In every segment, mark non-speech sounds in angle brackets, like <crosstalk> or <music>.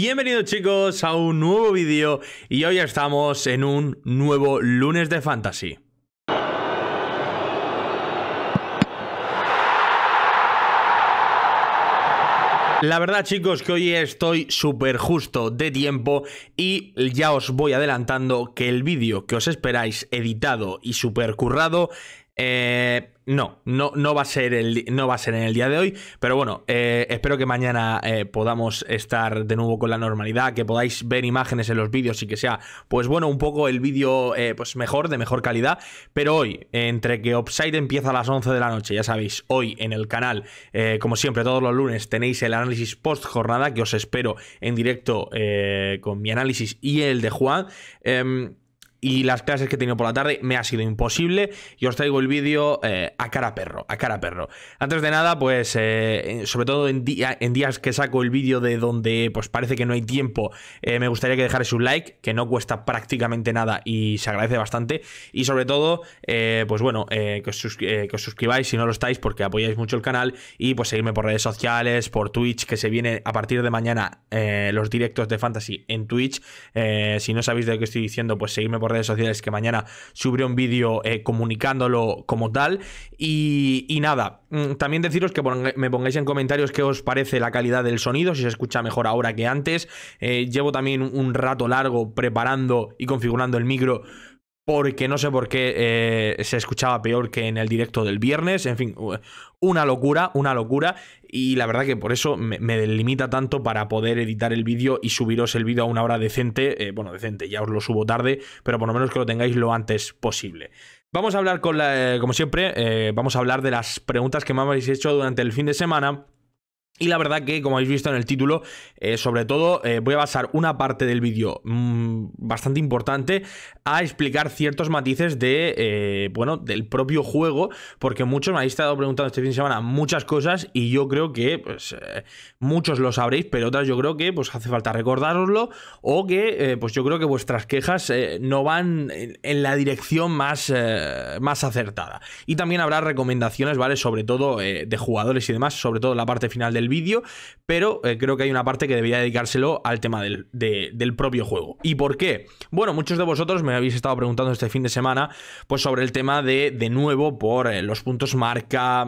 Bienvenidos chicos a un nuevo vídeo y hoy estamos en un nuevo lunes de fantasy. La verdad chicos que hoy estoy súper justo de tiempo y ya os voy adelantando que el vídeo que os esperáis editado y currado eh, no, no, no, va a ser el, no va a ser en el día de hoy, pero bueno, eh, espero que mañana eh, podamos estar de nuevo con la normalidad, que podáis ver imágenes en los vídeos y que sea, pues bueno, un poco el vídeo pues mejor, de mejor calidad, pero hoy, entre que Upside empieza a las 11 de la noche, ya sabéis, hoy en el canal, como siempre, todos los lunes tenéis el análisis post jornada, que os espero en directo con mi análisis y el de Juan. Em, y las clases que he tenido por la tarde me ha sido imposible y os traigo el vídeo eh, a cara perro, a cara perro. Antes de nada, pues eh, sobre todo en, en, días que saco el vídeo de donde pues parece que no hay tiempo, eh, me gustaría que dejarais un like, que no cuesta prácticamente nada y se agradece bastante. Y sobre todo, pues bueno, que os, suscribáis si no lo estáis porque apoyáis mucho el canal y pues seguirme por redes sociales, por Twitch, que se viene a partir de mañana los directos de Fantasy en Twitch. si no sabéis de lo que estoy diciendo, pues seguirme por redes sociales que mañana subiré un vídeo eh, comunicándolo como tal. Y, nada, mm, también deciros que me pongáis en comentarios qué os parece la calidad del sonido, si se escucha mejor ahora que antes. Eh, llevo también un rato largo preparando y configurando el micro porque no sé por qué eh, se escuchaba peor que en el directo del viernes. En fin, una locura, una locura. Y la verdad que por eso me, delimita tanto para poder editar el vídeo y subiros el vídeo a una hora decente. Eh, bueno, decente, ya os lo subo tarde, pero por lo menos que lo tengáis lo antes posible. Vamos a hablar con la, eh, como siempre, vamos a hablar de las preguntas que me habéis hecho durante el fin de semana y la verdad que, como habéis visto en el título, eh, sobre todo eh, voy a basar una parte del vídeo mm, bastante importante a explicar ciertos matices de, eh, bueno, del propio juego, porque muchos me habéis estado preguntando este fin de semana muchas cosas y yo creo que, pues, muchos lo sabréis, pero otras yo creo que, pues, hace falta recordároslo o que, pues, yo creo que vuestras quejas no van en, la dirección más, más acertada. Y también habrá recomendaciones, ¿vale? Sobre todo de jugadores y demás, sobre todo la parte final del vídeo, pero eh, creo que hay una parte que debería dedicárselo al tema del, del propio juego. ¿Y por qué? Bueno, muchos de vosotros me habéis estado preguntando este fin de semana, pues sobre el tema de, de nuevo, por eh, los puntos marca,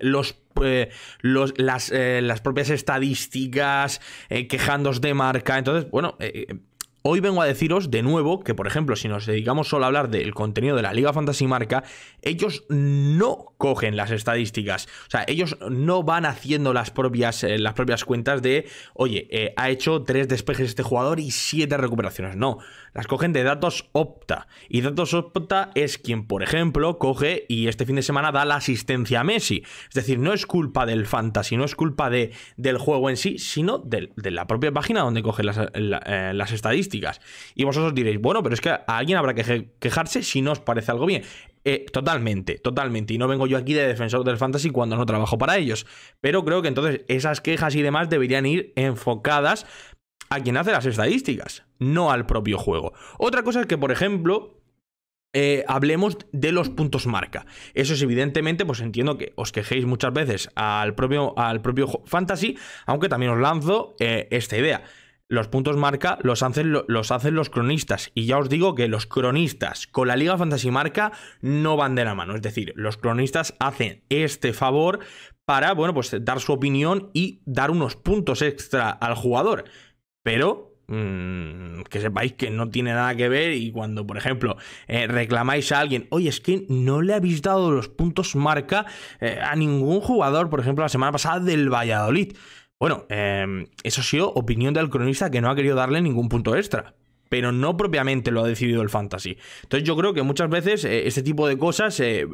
los eh, las, propias estadísticas, quejándose de marca. Entonces, bueno, Hoy vengo a deciros de nuevo que, por ejemplo, si nos dedicamos solo a hablar del contenido de la Liga Fantasy Marca, ellos no cogen las estadísticas. O sea, ellos no van haciendo las propias, eh, las propias cuentas de, oye, eh, ha hecho tres despejes este jugador y siete recuperaciones. No, las cogen de datos opta. Y datos opta es quien, por ejemplo, coge y este fin de semana da la asistencia a Messi. Es decir, no es culpa del fantasy, no es culpa de, del juego en sí, sino de, la propia página donde cogen las, eh, las estadísticas. Y vosotros diréis, bueno, pero es que a alguien habrá que quejarse si no os parece algo bien. Eh, totalmente, totalmente. Y no vengo yo aquí de defensor del fantasy cuando no trabajo para ellos. Pero creo que entonces esas quejas y demás deberían ir enfocadas a quien hace las estadísticas, no al propio juego. Otra cosa es que, por ejemplo, eh, hablemos de los puntos marca. Eso es evidentemente, pues entiendo que os quejéis muchas veces al propio, al propio fantasy, aunque también os lanzo eh, esta idea los puntos marca los hacen, los hacen, los cronistas. Y ya os digo que los cronistas con la Liga Fantasy Marca no van de la mano. Es decir, los cronistas hacen este favor para, bueno, pues dar su opinión y dar unos puntos extra al jugador. Pero mm, que sepáis que no tiene nada que ver y cuando, por ejemplo, eh, reclamáis a alguien, oye, es que no le habéis dado los puntos marca eh, a ningún jugador, por ejemplo, la semana pasada del Valladolid. Bueno, em, eso ha sido opinión del cronista que no ha querido darle ningún punto extra. Pero no propiamente lo ha decidido el fantasy. Entonces yo creo que muchas veces eh, este tipo de cosas eh,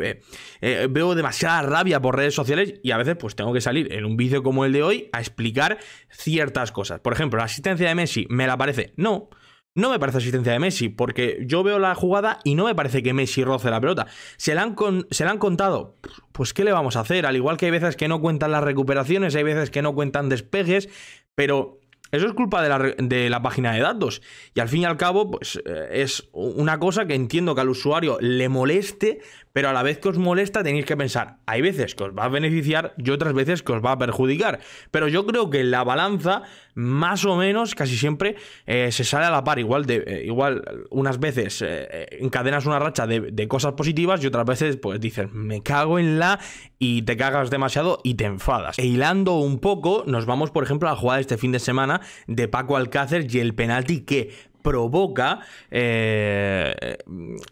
eh, veo demasiada rabia por redes sociales y a veces pues tengo que salir en un vídeo como el de hoy a explicar ciertas cosas. Por ejemplo, la asistencia de Messi me la parece. No, no me parece asistencia de Messi, porque yo veo la jugada y no me parece que Messi roce la pelota. ¿Se la, han ¿Se han, contado? Pues ¿qué le vamos a hacer? Al igual que hay veces que no cuentan las recuperaciones, hay veces que no cuentan despejes, pero eso es culpa de la, de la página de datos. Y al fin y al cabo, pues eh, es una cosa que entiendo que al usuario le moleste, pero a la vez que os molesta tenéis que pensar, hay veces que os va a beneficiar y otras veces que os va a perjudicar. Pero yo creo que la balanza, más o menos, casi siempre eh, se sale a la par. Igual, de, eh, igual unas veces eh, encadenas una racha de, cosas positivas y otras veces pues dices, me cago en la y te cagas demasiado y te enfadas. E hilando un poco, nos vamos por ejemplo a jugar de este fin de semana de Paco Alcácer y el penalti que provoca eh,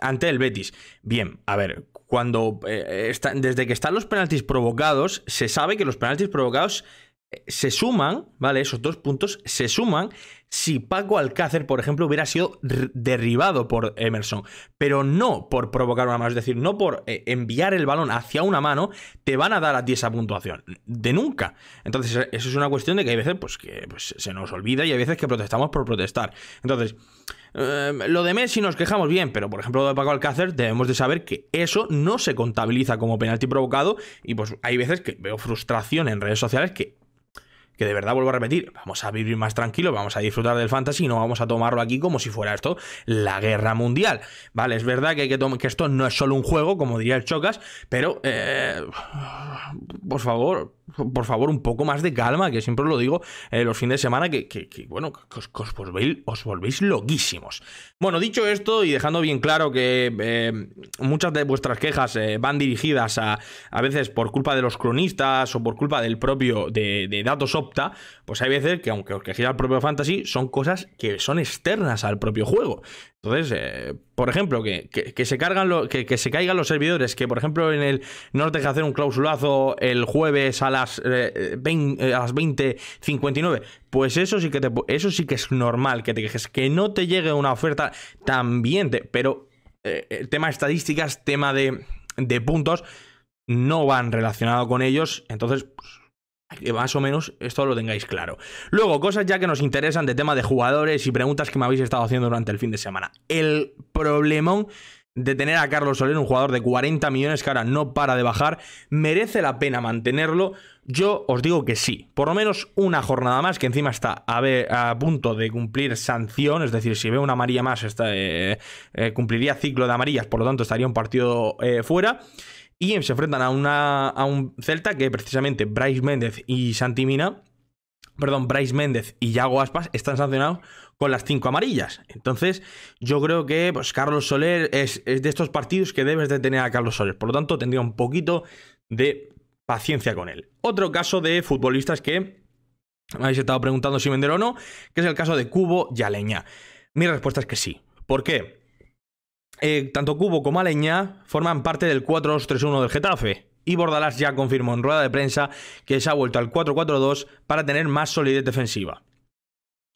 ante el Betis. Bien, a ver, cuando eh, eh, desde que están los penaltis provocados, se sabe que los penaltis provocados se suman, ¿vale? Esos dos puntos se suman si Paco Alcácer, por ejemplo, hubiera sido derribado por Emerson, pero no por provocar una mano, es decir, no por eh, enviar el balón hacia una mano, te van a dar a ti esa puntuación, de nunca. Entonces, e, eso es una cuestión de que hay veces pues, que pues, se nos olvida y hay veces que protestamos por protestar. Entonces, em, lo de Messi nos quejamos bien, pero por ejemplo lo de Paco Alcácer debemos de saber que eso no se contabiliza como penalti provocado y pues hay veces que veo frustración en redes sociales que que de verdad vuelvo a repetir, vamos a vivir más tranquilo, vamos a disfrutar del fantasy no vamos a tomarlo aquí como si fuera esto la guerra mundial. Vale, es verdad que, que esto no es solo un juego, como diría el Chocas, pero eh, por favor, por favor, un poco más de calma, que siempre os lo digo eh, los fines de semana, que, bueno, os, volvéis, loquísimos. Bueno, dicho esto y dejando bien claro que eh, muchas de vuestras quejas eh, van dirigidas a, a veces por culpa de los cronistas o por culpa del propio de, de datos opta, pues hay veces que aunque os quejéis al propio fantasy, son cosas que son externas al propio juego. Entonces, eh, por ejemplo, que, se cargan que, se caigan los servidores, que por ejemplo en el no te deja hacer un clausulazo el jueves a las, 20.59, eh, eh, pues eso sí que eso sí que es normal que te quejes, que no te llegue una oferta también, bien, pero el tema de estadísticas, tema de, puntos, no van relacionado con ellos, entonces pues, que más o menos esto lo tengáis claro. Luego, cosas ya que nos interesan de tema de jugadores y preguntas que me habéis estado haciendo durante el fin de semana. El problemón de tener a Carlos Soler, un jugador de 40 millones que ahora no para de bajar, ¿merece la pena mantenerlo? Yo os digo que sí, por lo menos una jornada más, que encima está a, punto de cumplir sanción, es decir, si ve una amarilla más, eh, eh, cumpliría ciclo de amarillas, por lo tanto estaría un partido eh, fuera. Y se enfrentan a, un Celta que precisamente Bryce Méndez y Santi Mina, perdón, Bryce Méndez y Yago Aspas están sancionados con las cinco amarillas. Entonces, yo creo que pues, Carlos Soler es, de estos partidos que debes de tener a Carlos Soler. Por lo tanto, tendría un poquito de paciencia con él. Otro caso de futbolistas que habéis estado preguntando si vender o no, que es el caso de Cubo y Aleña. Mi respuesta es que sí. ¿Por qué? Eh, tanto Cubo como Aleña forman parte del 4-2-3-1 del Getafe. Y Bordalás ya confirmó en rueda de prensa que se ha vuelto al 4-4-2 para tener más solidez defensiva.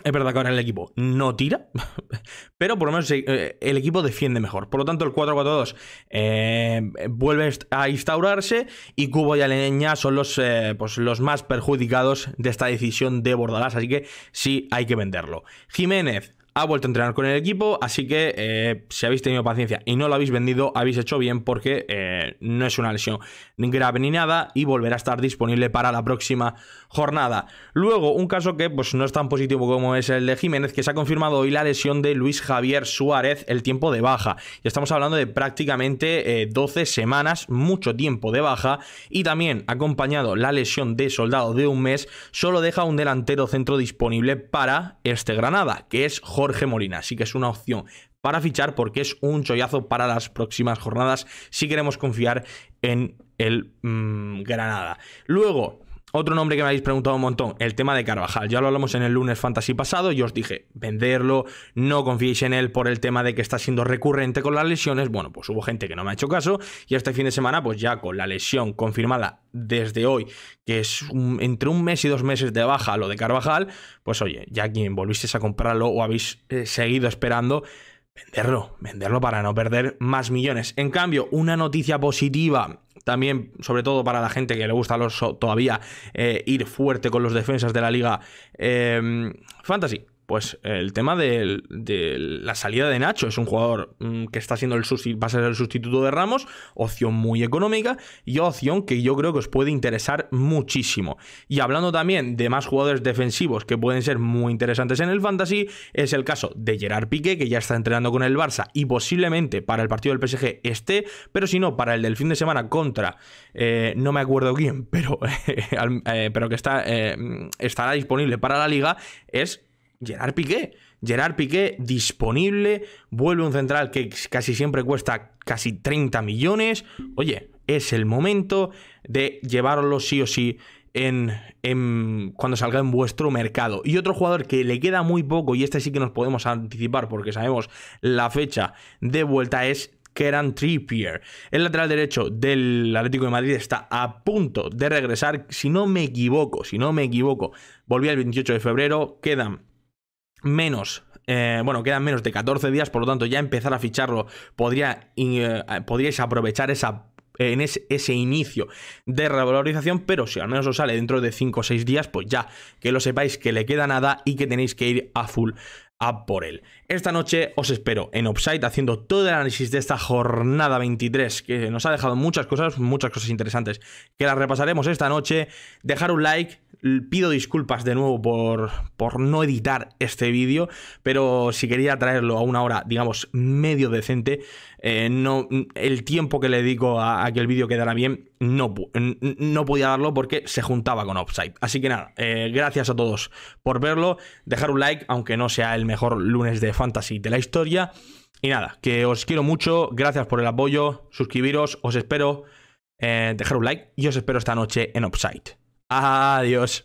Es verdad que ahora el equipo no tira, <laughs> pero por lo menos eh, el equipo defiende mejor. Por lo tanto, el 4-4-2 eh, vuelve a instaurarse y Cubo y Aleña son los, pues los más perjudicados de esta decisión de Bordalás, así que sí hay que venderlo. Jiménez ha vuelto a entrenar con el equipo, así que eh, si habéis tenido paciencia y no lo habéis vendido, habéis hecho bien porque eh, no es una lesión grave ni nada y volverá a estar disponible para la próxima jornada. Luego, un caso que pues, no es tan positivo como es el de Jiménez, que se ha confirmado hoy la lesión de Luis Javier Suárez, el tiempo de baja. Y estamos hablando de prácticamente 12 eh, semanas, mucho tiempo de baja, y también acompañado la lesión de soldado de un mes, solo deja un delantero centro disponible para este Granada, que es Jorge Jorge Molina. Así que es una opción para fichar porque es un chollazo para las próximas jornadas si queremos confiar en el mm, Granada. Luego, otro nombre que me habéis preguntado un montón, el tema de Carvajal. Ya lo hablamos en el lunes Fantasy pasado, y os dije, venderlo, no confiéis en él por el tema de que está siendo recurrente con las lesiones. Bueno, pues hubo gente que no me ha hecho caso y este fin de semana, pues ya con la lesión confirmada desde hoy, que es entre un mes y dos meses de baja lo de Carvajal, pues oye, ya quien volvisteis a comprarlo o habéis eh, seguido esperando, venderlo, venderlo para no perder más millones. En cambio, una noticia positiva también, sobre todo para la gente que le gusta los, todavía eh, ir fuerte con los defensas de la liga em, Fantasy. Pues eh, el tema de, la salida de Nacho es un jugador mm, que está siendo el va a ser el sustituto de Ramos, opción muy económica y opción que yo creo que os puede interesar muchísimo. Y hablando también de más jugadores defensivos que pueden ser muy interesantes en el fantasy, es el caso de Gerard Piqué, que ya está entrenando con el Barça y posiblemente para el partido del PSG esté, pero si no, para el del fin de semana contra, eh, no me acuerdo quién, pero, <laughs> eh, pero que está, estará disponible para la liga, es Gerard Piqué. Gerard Piqué disponible, vuelve un central que casi siempre cuesta casi 30 millones. Oye, es el momento de llevarlo sí o sí en, cuando salga en vuestro mercado. Y otro jugador que le queda muy poco, y este sí que nos podemos anticipar porque sabemos la fecha de vuelta, es Keran Trippier. El lateral derecho del Atlético de Madrid está a punto de regresar, si no me equivoco, si no me equivoco, volvía el 28 de febrero, quedan menos eh, bueno, quedan menos de 14 días, por lo tanto ya empezar a ficharlo, podría, eh, podríais aprovechar esa, en ese, ese, inicio de revalorización, pero si al menos os sale dentro de 5 o 6 días, pues ya que lo sepáis que le queda nada y que tenéis que ir a full a por él. Esta noche os espero en Upside haciendo todo el análisis de esta jornada 23 que nos ha dejado muchas cosas, muchas cosas interesantes que las repasaremos esta noche. Dejar un like, Pido disculpas de nuevo por, por no editar este vídeo, pero si quería traerlo a una hora, digamos, medio decente, eh, no, el tiempo que le dedico a, que el vídeo quedara bien, no, no podía darlo porque se juntaba con Offside. Así que nada, eh, gracias a todos por verlo, dejar un like, aunque no sea el mejor lunes de Fantasy de la historia. Y nada, que os quiero mucho, gracias por el apoyo, suscribiros, os espero, eh, dejar un like y os espero esta noche en Upside. Adiós.